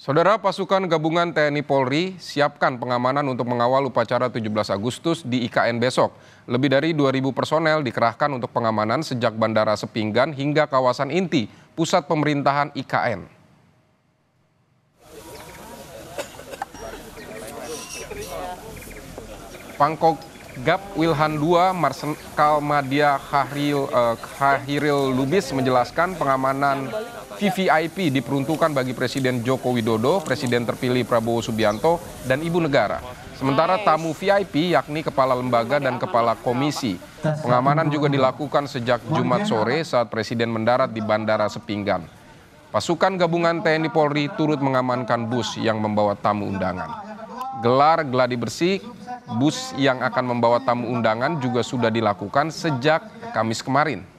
Saudara pasukan gabungan TNI Polri siapkan pengamanan untuk mengawal upacara 17 Agustus di IKN besok. Lebih dari 2.000 personel dikerahkan untuk pengamanan sejak Bandara Sepinggan hingga kawasan inti pusat pemerintahan IKN. Pangkok Gap Wilhan II Marsenkal Madia Khairil, eh, Khairil Lubis menjelaskan pengamanan VVIP diperuntukkan bagi Presiden Joko Widodo, Presiden terpilih Prabowo Subianto, dan Ibu Negara. Sementara tamu VIP yakni Kepala Lembaga dan Kepala Komisi. Pengamanan juga dilakukan sejak Jumat sore saat Presiden mendarat di Bandara Sepinggan. Pasukan gabungan TNI Polri turut mengamankan bus yang membawa tamu undangan. Gelar geladi bersih bus yang akan membawa tamu undangan juga sudah dilakukan sejak Kamis kemarin.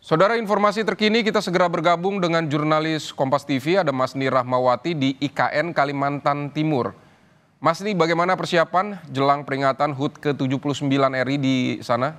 Saudara informasi terkini kita segera bergabung dengan jurnalis Kompas TV ada Masni Rahmawati di IKN Kalimantan Timur. Masni bagaimana persiapan jelang peringatan HUT ke-79 RI di sana?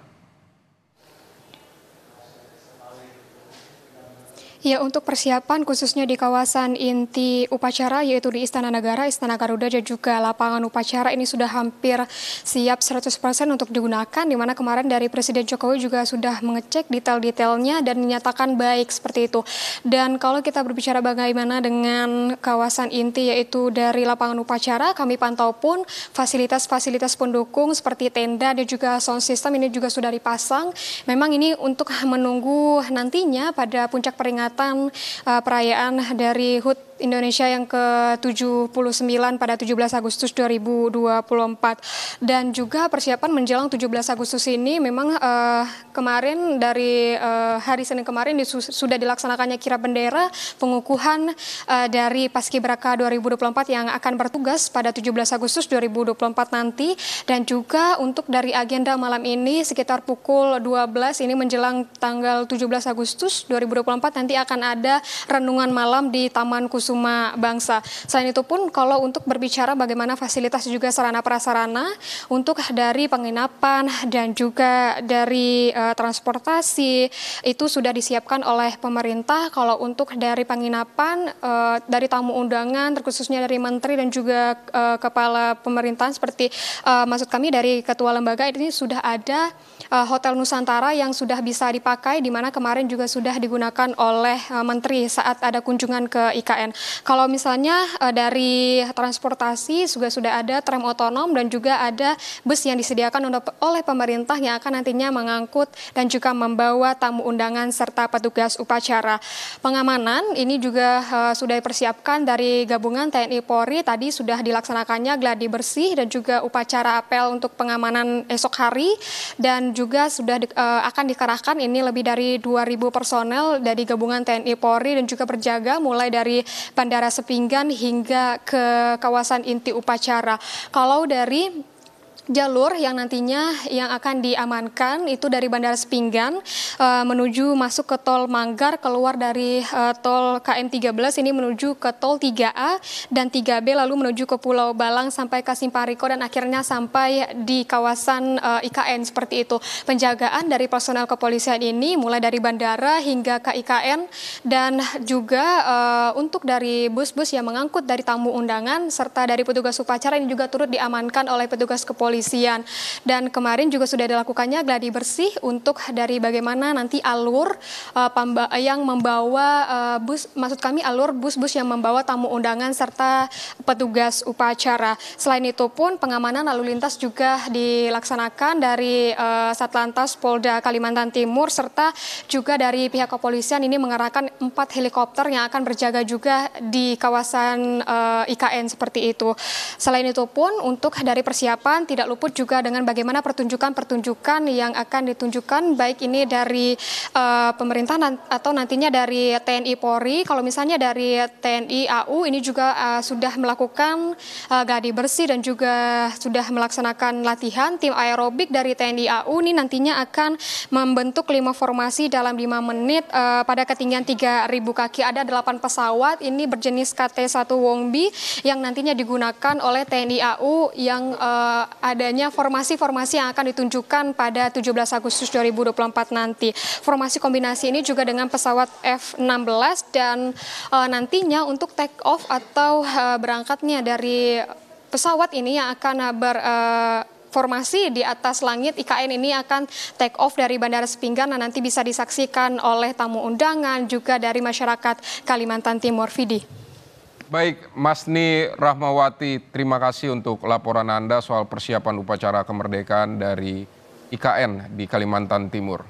Ya, untuk persiapan khususnya di kawasan inti upacara yaitu di Istana Negara, Istana Garuda dan juga lapangan upacara ini sudah hampir siap 100% untuk digunakan di mana kemarin dari Presiden Jokowi juga sudah mengecek detail-detailnya dan menyatakan baik seperti itu. Dan kalau kita berbicara bagaimana dengan kawasan inti yaitu dari lapangan upacara, kami pantau pun fasilitas-fasilitas pendukung seperti tenda dan juga sound system ini juga sudah dipasang. Memang ini untuk menunggu nantinya pada puncak peringatan peringatan uh, eh, perayaan dari HUT Indonesia yang ke-79 pada 17 Agustus 2024 dan juga persiapan menjelang 17 Agustus ini memang uh, kemarin dari uh, hari Senin kemarin sudah dilaksanakannya kira bendera pengukuhan uh, dari Paskibraka 2024 yang akan bertugas pada 17 Agustus 2024 nanti dan juga untuk dari agenda malam ini sekitar pukul 12 ini menjelang tanggal 17 Agustus 2024 nanti akan ada renungan malam di Taman Kusuma Bangsa. Selain itu pun kalau untuk berbicara bagaimana fasilitas juga sarana prasarana untuk dari penginapan dan juga dari uh, transportasi itu sudah disiapkan oleh pemerintah. Kalau untuk dari penginapan uh, dari tamu undangan terkhususnya dari menteri dan juga uh, kepala pemerintahan seperti uh, maksud kami dari ketua lembaga ini sudah ada uh, Hotel Nusantara yang sudah bisa dipakai di mana kemarin juga sudah digunakan oleh oleh eh, Menteri saat ada kunjungan ke IKN. Kalau misalnya eh, dari transportasi juga sudah ada tram otonom dan juga ada bus yang disediakan oleh pemerintah yang akan nantinya mengangkut dan juga membawa tamu undangan serta petugas upacara. Pengamanan ini juga eh, sudah dipersiapkan dari gabungan TNI Polri tadi sudah dilaksanakannya gladi bersih dan juga upacara apel untuk pengamanan esok hari dan juga sudah akan dikerahkan ini lebih dari 2000 personel dari gabungan TNI Polri dan juga berjaga mulai dari Bandara Sepinggan hingga ke kawasan inti upacara. Kalau dari jalur yang nantinya yang akan diamankan itu dari Bandara Sepinggan uh, menuju masuk ke tol Manggar keluar dari uh, tol KM13 ini menuju ke tol 3A dan 3B lalu menuju ke Pulau Balang sampai ke Simpariko dan akhirnya sampai di kawasan uh, eh, IKN seperti itu. Penjagaan dari personel kepolisian ini mulai dari bandara hingga ke IKN dan juga uh, untuk dari bus-bus yang mengangkut dari tamu undangan serta dari petugas upacara ini juga turut diamankan oleh petugas kepolisian kepolisian. Dan kemarin juga sudah dilakukannya gladi bersih untuk dari bagaimana nanti alur uh, yang membawa uh, bus, maksud kami alur bus-bus yang membawa tamu undangan serta petugas upacara. Selain itu pun pengamanan lalu lintas juga dilaksanakan dari uh, Satlantas Polda Kalimantan Timur serta juga dari pihak kepolisian ini mengarahkan empat helikopter yang akan berjaga juga di kawasan uh, IKN seperti itu. Selain itu pun untuk dari persiapan tidak tidak luput juga dengan bagaimana pertunjukan-pertunjukan yang akan ditunjukkan baik ini dari uh, pemerintah atau nantinya dari TNI Polri. Kalau misalnya dari TNI AU ini juga uh, sudah melakukan uh, eh, gadi bersih dan juga sudah melaksanakan latihan tim aerobik dari TNI AU ini nantinya akan membentuk lima formasi dalam lima menit uh, pada ketinggian 3.000 kaki ada delapan pesawat ini berjenis KT-1 Wongbi yang nantinya digunakan oleh TNI AU yang uh, adanya formasi-formasi yang akan ditunjukkan pada 17 Agustus 2024 nanti. Formasi kombinasi ini juga dengan pesawat F-16 dan e, nantinya untuk take off atau e, berangkatnya dari pesawat ini yang akan eh, ber... E, formasi di atas langit IKN ini akan take off dari Bandara Sepinggan dan nanti bisa disaksikan oleh tamu undangan juga dari masyarakat Kalimantan Timur. Vidi. Baik, Masni Rahmawati, terima kasih untuk laporan Anda soal persiapan upacara kemerdekaan dari IKN di Kalimantan Timur.